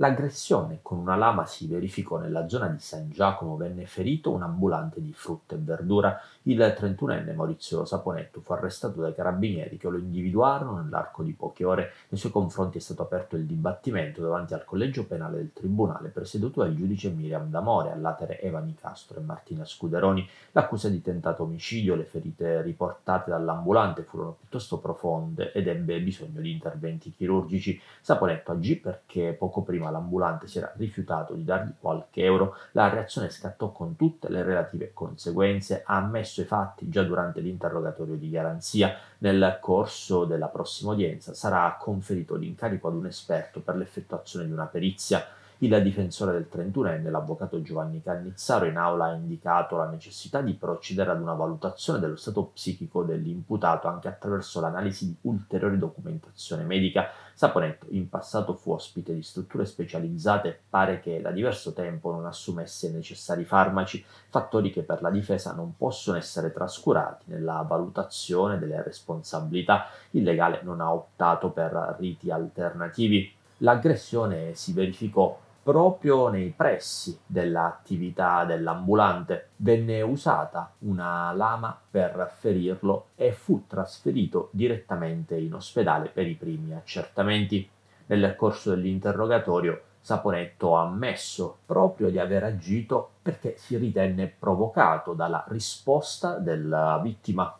L'aggressione con una lama si verificò nella zona di San Giacomo, venne ferito un ambulante di frutta e verdura. Il 31enne Maurizio Saponetto fu arrestato dai carabinieri che lo individuarono nell'arco di poche ore. Nei suoi confronti è stato aperto il dibattimento davanti al collegio penale del tribunale, presieduto dal giudice Miriam D'Amore, all'atere Eva Nicastro e Martina Scuderoni. L'accusa di tentato omicidio, le ferite riportate dall'ambulante furono piuttosto profonde ed ebbe bisogno di interventi chirurgici. Saponetto agì perché poco prima l'ambulante si era rifiutato di dargli qualche euro, la reazione scattò con tutte le relative conseguenze, ha ammesso i fatti già durante l'interrogatorio di garanzia. Nel corso della prossima udienza sarà conferito l'incarico ad un esperto per l'effettuazione di una perizia. Il difensore del 31enne, l'avvocato Giovanni Cannizzaro, in aula ha indicato la necessità di procedere ad una valutazione dello stato psichico dell'imputato anche attraverso l'analisi di ulteriori documentazione medica. Saponetto in passato fu ospite di strutture specializzate e pare che da diverso tempo non assumesse i necessari farmaci, fattori che per la difesa non possono essere trascurati nella valutazione delle responsabilità. Il legale non ha optato per riti alternativi. L'aggressione si verificò proprio nei pressi dell'attività dell'ambulante. Venne usata una lama per ferirlo e fu trasferito direttamente in ospedale per i primi accertamenti. Nel corso dell'interrogatorio Saponetto ha ammesso proprio di aver agito perché si ritenne provocato dalla risposta della vittima.